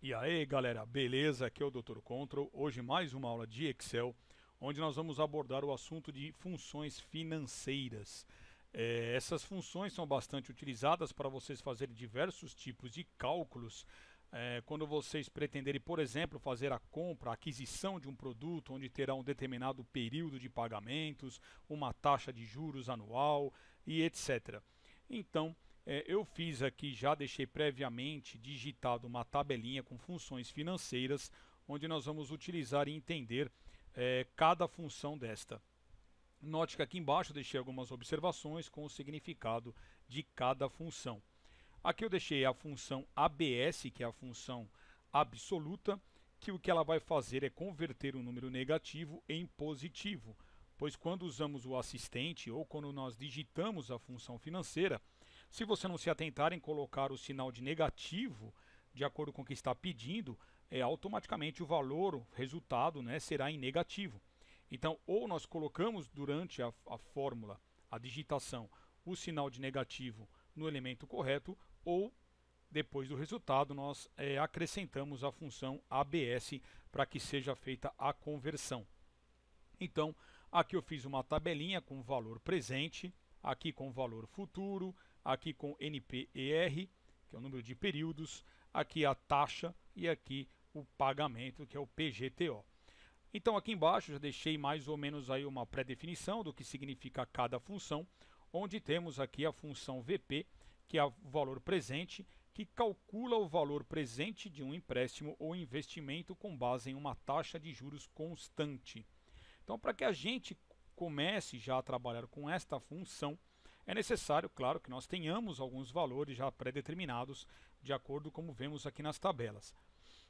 E aí galera, beleza? Aqui é o Dr. Control. Hoje mais uma aula de Excel, onde nós vamos abordar o assunto de funções financeiras. É, essas funções são bastante utilizadas para vocês fazerem diversos tipos de cálculos. É, quando vocês pretenderem, por exemplo, fazer a compra, a aquisição de um produto, onde terá um determinado período de pagamentos, uma taxa de juros anual e etc. Então, é, eu fiz aqui, já deixei previamente digitado uma tabelinha com funções financeiras, onde nós vamos utilizar e entender é, cada função desta. Note que aqui embaixo eu deixei algumas observações com o significado de cada função. Aqui eu deixei a função ABS, que é a função absoluta, que o que ela vai fazer é converter um número negativo em positivo, pois quando usamos o assistente ou quando nós digitamos a função financeira, se você não se atentar em colocar o sinal de negativo, de acordo com o que está pedindo, é, automaticamente o valor, o resultado, né, será em negativo. Então, ou nós colocamos durante a, a fórmula, a digitação, o sinal de negativo no elemento correto, ou depois do resultado nós é, acrescentamos a função ABS para que seja feita a conversão. Então, aqui eu fiz uma tabelinha com o valor presente, aqui com o valor futuro, aqui com NPER, que é o número de períodos, aqui a taxa e aqui o pagamento, que é o PGTO. Então aqui embaixo já deixei mais ou menos aí uma pré-definição do que significa cada função, onde temos aqui a função VP, que é o valor presente, que calcula o valor presente de um empréstimo ou investimento com base em uma taxa de juros constante. Então, para que a gente comece já a trabalhar com esta função, é necessário, claro, que nós tenhamos alguns valores já pré-determinados de acordo como vemos aqui nas tabelas.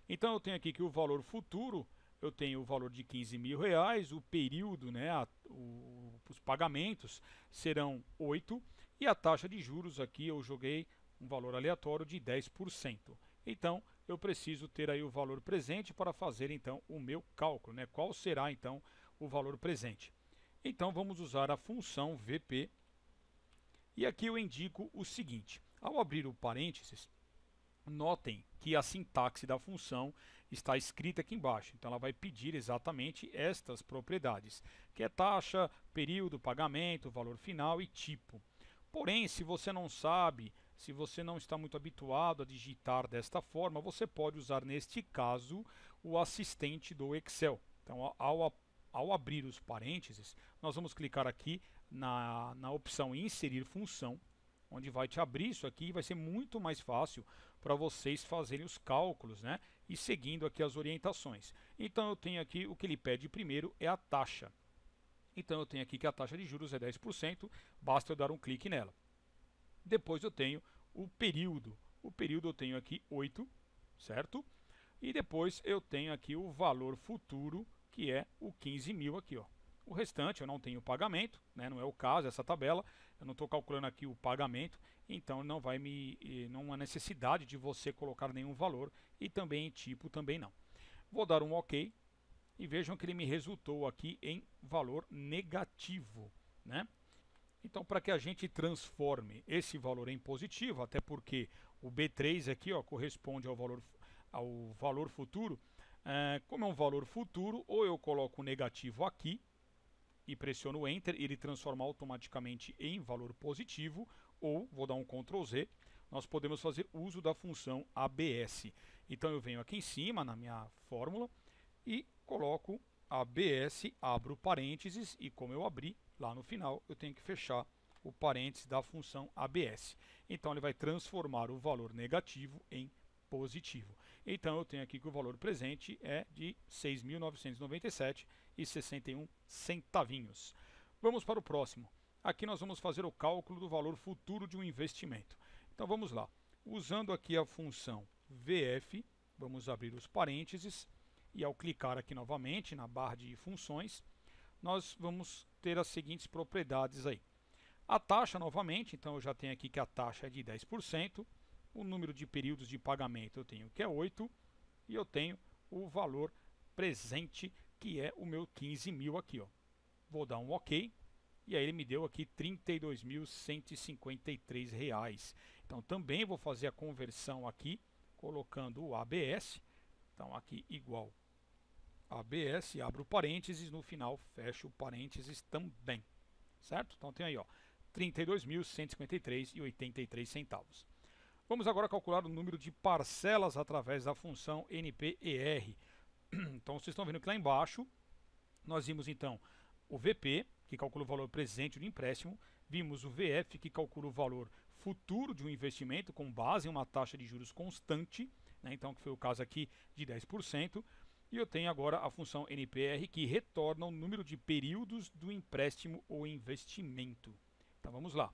Então eu tenho aqui que o valor futuro, eu tenho o valor de 15 mil reais, o período, né, a, o, os pagamentos serão 8 e a taxa de juros aqui eu joguei um valor aleatório de 10%. Então, eu preciso ter aí o valor presente para fazer então o meu cálculo, né? Qual será então o valor presente? Então vamos usar a função VP e aqui eu indico o seguinte, ao abrir o parênteses, notem que a sintaxe da função está escrita aqui embaixo. Então ela vai pedir exatamente estas propriedades, que é taxa, período, pagamento, valor final e tipo. Porém, se você não sabe, se você não está muito habituado a digitar desta forma, você pode usar neste caso o assistente do Excel. Então ao, ao abrir os parênteses, nós vamos clicar aqui na, na opção inserir função, onde vai te abrir isso aqui e vai ser muito mais fácil para vocês fazerem os cálculos né? e seguindo aqui as orientações. Então eu tenho aqui o que ele pede primeiro é a taxa. Então eu tenho aqui que a taxa de juros é 10%, basta eu dar um clique nela. Depois eu tenho o período. O período eu tenho aqui 8, certo? E depois eu tenho aqui o valor futuro, que é o 15 mil aqui, ó. O restante eu não tenho pagamento, né? não é o caso essa tabela, eu não estou calculando aqui o pagamento, então não vai me não há necessidade de você colocar nenhum valor e também tipo também não. Vou dar um OK e vejam que ele me resultou aqui em valor negativo, né? Então, para que a gente transforme esse valor em positivo, até porque o B3 aqui ó, corresponde ao valor, ao valor futuro, eh, como é um valor futuro, ou eu coloco negativo aqui, e pressiono Enter, ele transforma automaticamente em valor positivo, ou vou dar um Ctrl Z, nós podemos fazer uso da função ABS. Então eu venho aqui em cima na minha fórmula e coloco ABS, abro parênteses e como eu abri lá no final, eu tenho que fechar o parênteses da função ABS. Então ele vai transformar o valor negativo em positivo. Então eu tenho aqui que o valor presente é de 6.997 61 centavinhos. Vamos para o próximo. Aqui nós vamos fazer o cálculo do valor futuro de um investimento. Então vamos lá. Usando aqui a função VF, vamos abrir os parênteses e ao clicar aqui novamente na barra de funções, nós vamos ter as seguintes propriedades aí. A taxa novamente, então eu já tenho aqui que a taxa é de 10%, o número de períodos de pagamento eu tenho que é 8 e eu tenho o valor presente que é o meu 15 mil aqui. Ó. Vou dar um OK. E aí ele me deu aqui R$ 32.153. Então também vou fazer a conversão aqui, colocando o ABS. Então aqui igual ABS, abro parênteses, no final fecho parênteses também. Certo? Então tem aí, ó, 32.153,83 centavos. Vamos agora calcular o número de parcelas através da função NPER. Então vocês estão vendo que lá embaixo nós vimos então o VP, que calcula o valor presente do empréstimo, vimos o VF, que calcula o valor futuro de um investimento com base em uma taxa de juros constante, né? então que foi o caso aqui de 10%, e eu tenho agora a função NPR que retorna o número de períodos do empréstimo ou investimento. Então vamos lá.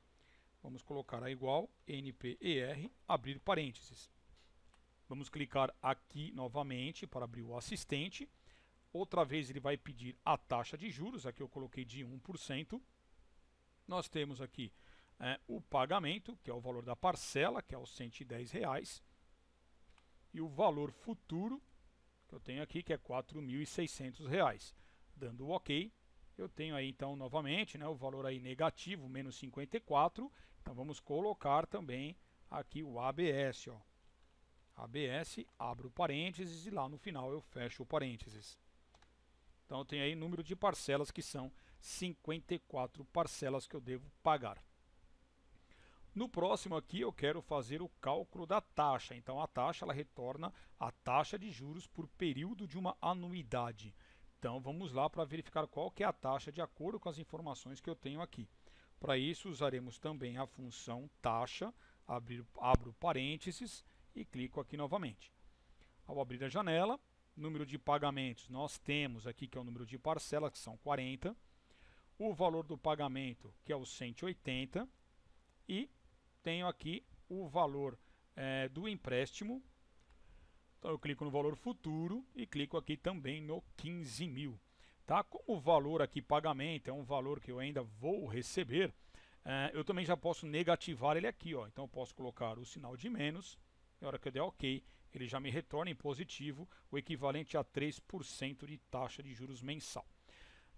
Vamos colocar a igual NPER, abrir parênteses. Vamos clicar aqui novamente para abrir o assistente. Outra vez ele vai pedir a taxa de juros, aqui eu coloquei de 1%. Nós temos aqui é, o pagamento, que é o valor da parcela, que é os 110 reais. E o valor futuro, que eu tenho aqui, que é R$ 4.600. Dando o OK, eu tenho aí então novamente né, o valor aí negativo, menos 54. Então vamos colocar também aqui o ABS. Ó. ABS, abro parênteses e lá no final eu fecho o parênteses. Então eu tenho aí número de parcelas que são 54 parcelas que eu devo pagar. No próximo aqui eu quero fazer o cálculo da taxa. Então a taxa ela retorna a taxa de juros por período de uma anuidade. Então vamos lá para verificar qual que é a taxa de acordo com as informações que eu tenho aqui. Para isso usaremos também a função taxa, abrir, abro parênteses, e clico aqui novamente. Ao abrir a janela, número de pagamentos, nós temos aqui que é o número de parcelas, que são 40, o valor do pagamento, que é o 180, e tenho aqui o valor é, do empréstimo. Então eu clico no valor futuro e clico aqui também no 15 mil. Tá? Como o valor aqui pagamento é um valor que eu ainda vou receber, é, eu também já posso negativar ele aqui. Ó. Então eu posso colocar o sinal de menos na hora que eu der OK, ele já me retorna em positivo o equivalente a 3% de taxa de juros mensal.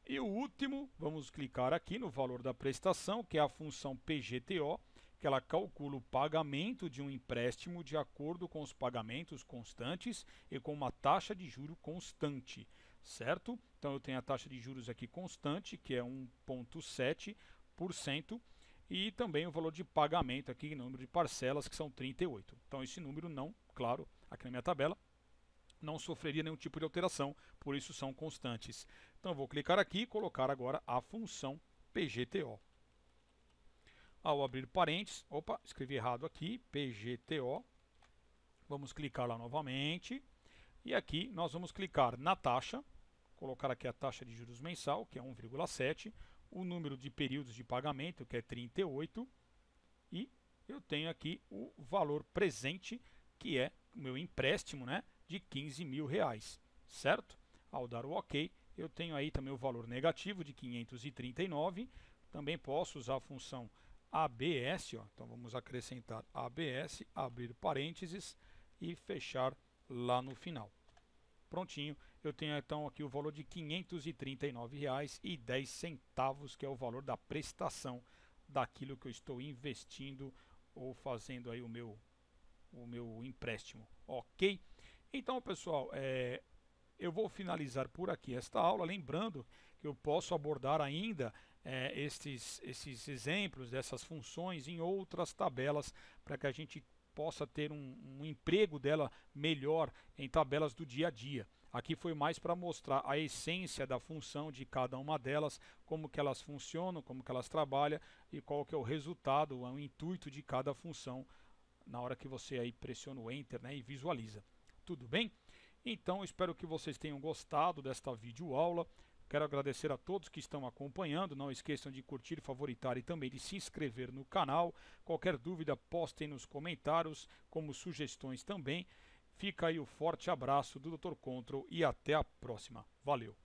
E o último, vamos clicar aqui no valor da prestação, que é a função PGTO, que ela calcula o pagamento de um empréstimo de acordo com os pagamentos constantes e com uma taxa de juro constante, certo? Então eu tenho a taxa de juros aqui constante, que é 1.7%, e também o valor de pagamento aqui, número de parcelas, que são 38. Então esse número não, claro, aqui na minha tabela, não sofreria nenhum tipo de alteração, por isso são constantes. Então vou clicar aqui e colocar agora a função PGTO. Ao abrir parênteses, opa, escrevi errado aqui, PGTO, vamos clicar lá novamente, e aqui nós vamos clicar na taxa, colocar aqui a taxa de juros mensal, que é 1,7, o número de períodos de pagamento, que é 38, e eu tenho aqui o valor presente, que é o meu empréstimo né, de 15 mil reais, certo? Ao dar o OK, eu tenho aí também o valor negativo de 539, também posso usar a função ABS, ó, então vamos acrescentar ABS, abrir parênteses e fechar lá no final prontinho. Eu tenho então aqui o valor de R$ 539,10, que é o valor da prestação daquilo que eu estou investindo ou fazendo aí o meu o meu empréstimo, ok? Então, pessoal, é, eu vou finalizar por aqui esta aula, lembrando que eu posso abordar ainda é, estes, esses exemplos dessas funções em outras tabelas para que a gente possa ter um, um emprego dela melhor em tabelas do dia a dia. Aqui foi mais para mostrar a essência da função de cada uma delas, como que elas funcionam, como que elas trabalham e qual que é o resultado, o intuito de cada função na hora que você aí pressiona o Enter né, e visualiza. Tudo bem? Então, espero que vocês tenham gostado desta videoaula. Quero agradecer a todos que estão acompanhando. Não esqueçam de curtir, favoritar e também de se inscrever no canal. Qualquer dúvida, postem nos comentários, como sugestões também. Fica aí o forte abraço do Dr. Control e até a próxima. Valeu!